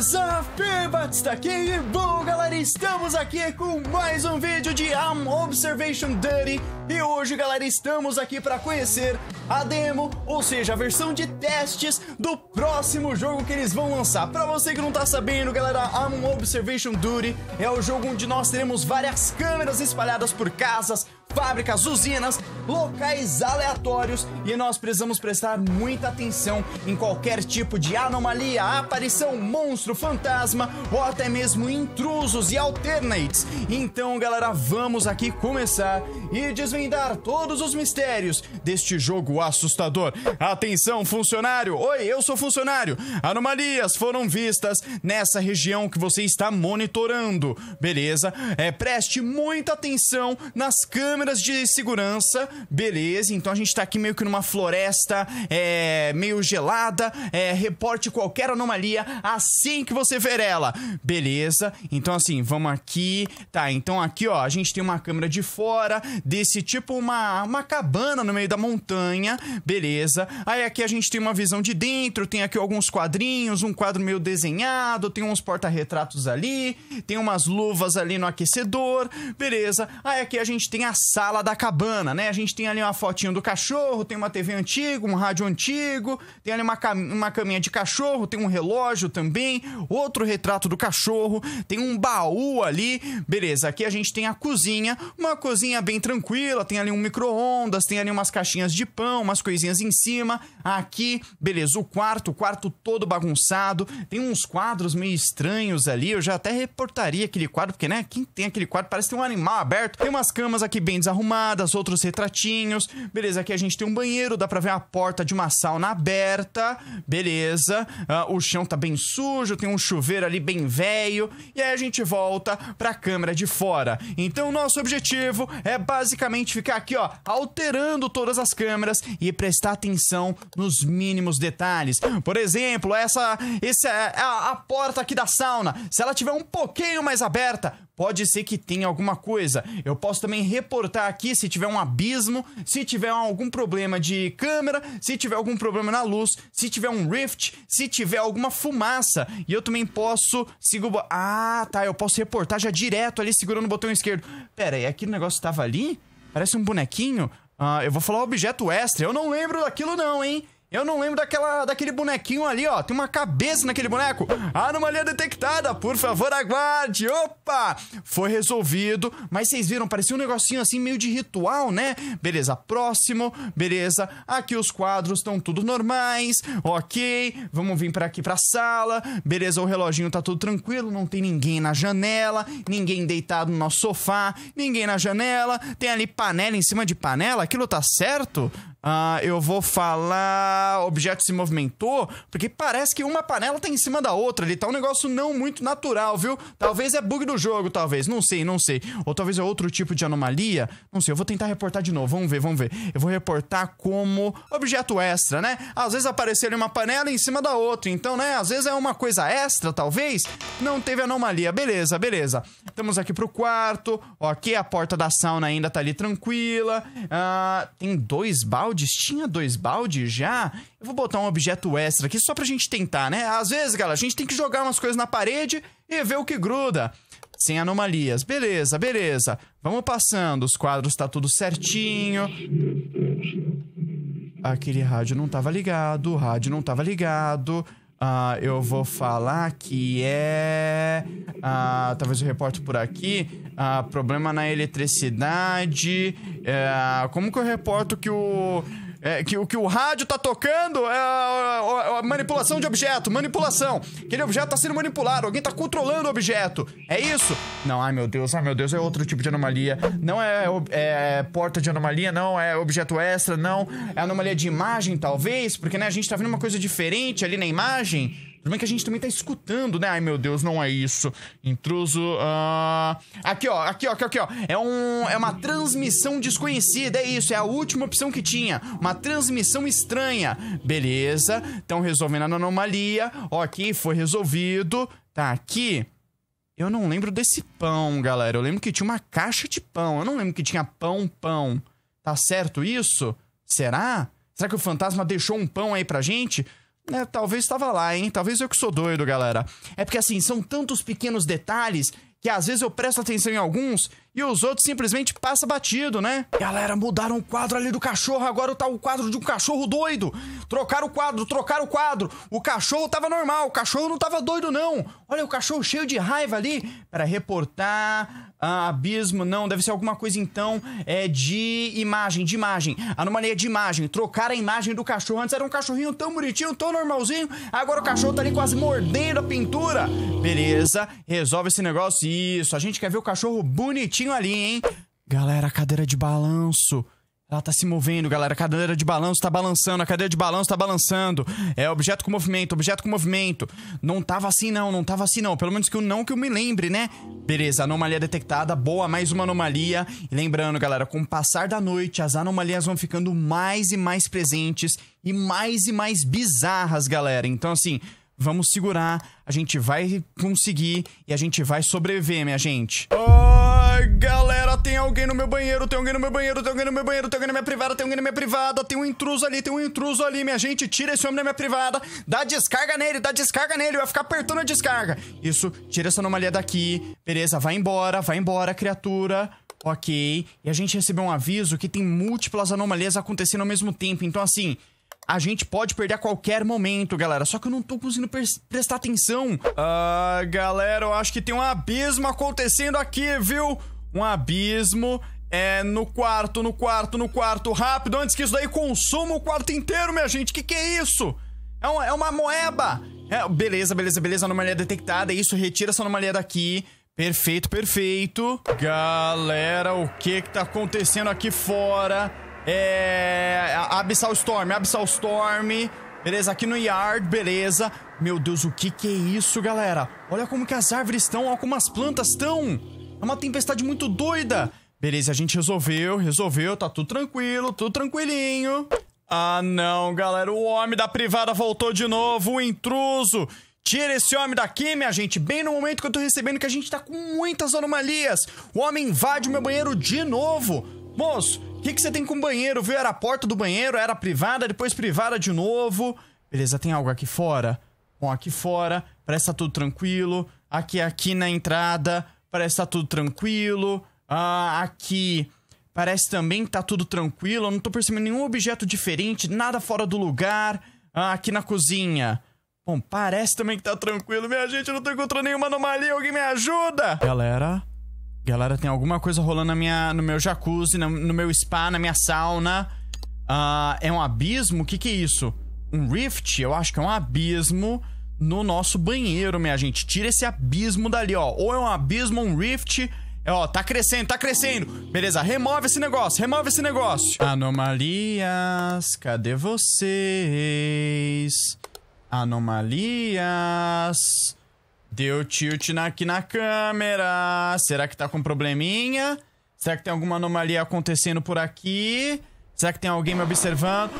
What's up, está aqui e bom, galera, estamos aqui com mais um vídeo de Am Observation Duty. e hoje, galera, estamos aqui para conhecer a demo, ou seja, a versão de testes do próximo jogo que eles vão lançar. Para você que não tá sabendo, galera, Am Observation Duty é o jogo onde nós teremos várias câmeras espalhadas por casas, fábricas, usinas, locais aleatórios e nós precisamos prestar muita atenção em qualquer tipo de anomalia, aparição, monstro, fantasma ou até mesmo intrusos e alternates. Então, galera, vamos aqui começar e desvendar todos os mistérios deste jogo assustador. Atenção, funcionário! Oi, eu sou funcionário. Anomalias foram vistas nessa região que você está monitorando, beleza? É, preste muita atenção nas câmeras câmeras de segurança, beleza. Então a gente tá aqui meio que numa floresta é, meio gelada, é, reporte qualquer anomalia assim que você ver ela, beleza. Então assim, vamos aqui, tá? Então aqui ó, a gente tem uma câmera de fora, desse tipo uma, uma cabana no meio da montanha, beleza. Aí aqui a gente tem uma visão de dentro, tem aqui alguns quadrinhos, um quadro meio desenhado, tem uns porta-retratos ali, tem umas luvas ali no aquecedor, beleza. Aí aqui a gente tem a sala sala da cabana, né? A gente tem ali uma fotinho do cachorro, tem uma TV antiga, um rádio antigo, tem ali uma, cam uma caminha de cachorro, tem um relógio também, outro retrato do cachorro, tem um baú ali. Beleza, aqui a gente tem a cozinha, uma cozinha bem tranquila, tem ali um micro-ondas, tem ali umas caixinhas de pão, umas coisinhas em cima. Aqui, beleza, o quarto, o quarto todo bagunçado, tem uns quadros meio estranhos ali. Eu já até reportaria aquele quadro, porque, né, quem tem aquele quadro parece que tem um animal aberto. Tem umas camas aqui bem arrumadas, outros retratinhos. Beleza, aqui a gente tem um banheiro, dá pra ver a porta de uma sauna aberta. Beleza. Uh, o chão tá bem sujo, tem um chuveiro ali bem velho. E aí a gente volta pra câmera de fora. Então, nosso objetivo é basicamente ficar aqui, ó, alterando todas as câmeras e prestar atenção nos mínimos detalhes. Por exemplo, essa, essa é, é a, a porta aqui da sauna, se ela tiver um pouquinho mais aberta, pode ser que tenha alguma coisa. Eu posso também reportar aqui se tiver um abismo, se tiver algum problema de câmera, se tiver algum problema na luz, se tiver um rift, se tiver alguma fumaça. E eu também posso segurar. Ah, tá. Eu posso reportar já direto ali segurando o botão esquerdo. Pera, e aquele negócio tava ali? Parece um bonequinho? Ah, eu vou falar objeto extra. Eu não lembro daquilo, não, hein? Eu não lembro daquela, daquele bonequinho ali, ó. Tem uma cabeça naquele boneco. Anomalia detectada. Por favor, aguarde. Opa! Foi resolvido. Mas vocês viram, parecia um negocinho assim, meio de ritual, né? Beleza, próximo. Beleza. Aqui os quadros estão tudo normais. Ok. Vamos vir para aqui pra sala. Beleza, o reloginho tá tudo tranquilo. Não tem ninguém na janela. Ninguém deitado no nosso sofá. Ninguém na janela. Tem ali panela em cima de panela. Aquilo tá certo? Ah, eu vou falar objeto se movimentou, porque parece que uma panela tá em cima da outra ali. Tá um negócio não muito natural, viu? Talvez é bug do jogo, talvez. Não sei, não sei. Ou talvez é outro tipo de anomalia. Não sei, eu vou tentar reportar de novo. Vamos ver, vamos ver. Eu vou reportar como objeto extra, né? Às vezes apareceu ali uma panela em cima da outra. Então, né? Às vezes é uma coisa extra, talvez. Não teve anomalia. Beleza, beleza. Estamos aqui pro quarto. Ok, a porta da sauna ainda tá ali tranquila. Ah, tem dois baldes baldes, tinha dois baldes já. Eu vou botar um objeto extra aqui só pra gente tentar, né? Às vezes, galera, a gente tem que jogar umas coisas na parede e ver o que gruda. Sem anomalias. Beleza, beleza. Vamos passando. Os quadros tá tudo certinho. Aquele rádio não tava ligado, o rádio não tava ligado. Uh, eu vou falar que é. Uh, talvez eu reporto por aqui. Uh, problema na eletricidade. É, como que eu reporto que o é, que, que o rádio tá tocando é a, a, a manipulação de objeto, manipulação. Aquele objeto tá sendo manipulado, alguém tá controlando o objeto. É isso? Não, ai meu Deus, ai meu Deus, é outro tipo de anomalia. Não é, é porta de anomalia, não, é objeto extra, não. É anomalia de imagem, talvez, porque né, a gente tá vendo uma coisa diferente ali na imagem. Tudo bem que a gente também tá escutando, né? Ai, meu Deus, não é isso. Intruso. Uh... Aqui, ó, aqui, ó, aqui, ó. É, um, é uma transmissão desconhecida, é isso. É a última opção que tinha. Uma transmissão estranha. Beleza. Estão resolvendo a anomalia. Ó, aqui foi resolvido. Tá aqui. Eu não lembro desse pão, galera. Eu lembro que tinha uma caixa de pão. Eu não lembro que tinha pão, pão. Tá certo isso? Será? Será que o fantasma deixou um pão aí pra gente? né talvez estava lá, hein? Talvez eu que sou doido, galera. É porque assim, são tantos pequenos detalhes que às vezes eu presto atenção em alguns e os outros simplesmente passa batido, né? Galera, mudaram o quadro ali do cachorro, agora tá o quadro de um cachorro doido. Trocaram o quadro, trocaram o quadro. O cachorro tava normal, o cachorro não tava doido não. Olha o cachorro cheio de raiva ali. Para reportar ah, abismo, não, deve ser alguma coisa então é de imagem, de imagem. Anomalia de imagem. Trocar a imagem do cachorro. Antes era um cachorrinho tão bonitinho, tão normalzinho. Agora o cachorro tá ali quase mordendo a pintura. Beleza, resolve esse negócio. Isso, a gente quer ver o cachorro bonitinho certinho ali, hein? Galera, a cadeira de balanço. Ela tá se movendo, galera. A cadeira de balanço tá balançando, a cadeira de balanço tá balançando. É objeto com movimento, objeto com movimento. Não tava assim, não, não tava assim, não. Pelo menos que eu não que eu me lembre, né? Beleza, anomalia detectada, boa, mais uma anomalia. E lembrando, galera, com o passar da noite, as anomalias vão ficando mais e mais presentes e mais e mais bizarras, galera. Então, assim, vamos segurar, a gente vai conseguir e a gente vai sobreviver, minha gente. Oh! galera, tem alguém no meu banheiro, tem alguém no meu banheiro, tem alguém no meu banheiro, tem alguém na minha privada, tem alguém na minha privada, tem um intruso ali, tem um intruso ali, minha gente, tira esse homem da minha privada, dá descarga nele, dá descarga nele, vai ficar apertando a descarga. Isso, tira essa anomalia daqui, beleza, vai embora, vai embora, criatura. Ok, e a gente recebeu um aviso que tem múltiplas anomalias acontecendo ao mesmo tempo, então assim, a gente pode perder a qualquer momento, galera. Só que eu não tô conseguindo prestar atenção. Ah, galera, eu acho que tem um abismo acontecendo aqui, viu? Um abismo. É, no quarto, no quarto, no quarto. Rápido, antes que isso daí consuma o quarto inteiro, minha gente. Que que é isso? É uma, é uma moeba. É, beleza, beleza, beleza. Anomalia detectada. É isso, retira essa anomalia daqui. Perfeito, perfeito. Galera, o que que tá acontecendo aqui fora? É. Abyssal Storm, Abyssal Storm. Beleza, aqui no yard, beleza. Meu Deus, o que que é isso, galera? Olha como que as árvores estão, olha como as plantas estão. É uma tempestade muito doida. Beleza, a gente resolveu, resolveu, tá tudo tranquilo, tudo tranquilinho. Ah, não, galera, o homem da privada voltou de novo, o intruso. Tira esse homem daqui, minha gente, bem no momento que eu tô recebendo que a gente tá com muitas anomalias. O homem invade o meu banheiro de novo. Moço, o que, que você tem com o banheiro, viu? Era a porta do banheiro, era privada, depois privada de novo. Beleza, tem algo aqui fora? Bom, aqui fora, parece que tá tudo tranquilo. Aqui, é aqui na entrada, parece que tá tudo tranquilo. Ah, aqui parece também que tá tudo tranquilo. Eu não tô percebendo nenhum objeto diferente, nada fora do lugar. Ah, aqui na cozinha. Bom, parece também que tá tranquilo. Minha gente, eu não tô encontrando nenhuma anomalia. Alguém me ajuda? Galera, Galera, tem alguma coisa rolando na minha, no meu jacuzzi, no, no meu spa, na minha sauna. Uh, é um abismo? O que, que é isso? Um rift? Eu acho que é um abismo no nosso banheiro, minha gente. Tira esse abismo dali, ó. Ou é um abismo, um rift. É, ó, tá crescendo, tá crescendo. Beleza, remove esse negócio, remove esse negócio. Anomalias, cadê vocês? Anomalias. Deu tilt na, aqui na câmera. Será que tá com probleminha? Será que tem alguma anomalia acontecendo por aqui? Será que tem alguém me observando?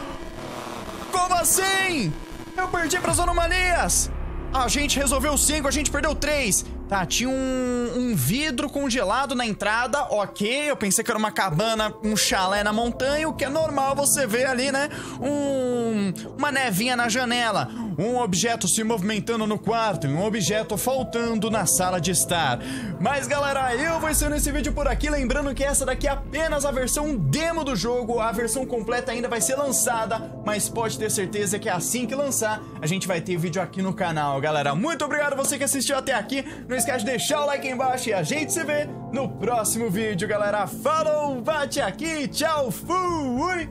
Como assim? Eu perdi pras anomalias! A gente resolveu cinco, a gente perdeu três. Tá, tinha um, um, vidro congelado na entrada, ok. Eu pensei que era uma cabana, um chalé na montanha, o que é normal você ver ali, né? Um um, uma nevinha na janela, um objeto se movimentando no quarto e um objeto faltando na sala de estar. Mas galera, eu vou encerrando esse vídeo por aqui, lembrando que essa daqui é apenas a versão demo do jogo, a versão completa ainda vai ser lançada, mas pode ter certeza que assim que lançar, a gente vai ter vídeo aqui no canal, galera. Muito obrigado a você que assistiu até aqui, não esquece de deixar o like aí embaixo e a gente se vê no próximo vídeo, galera. Falou, bate aqui, tchau, fui!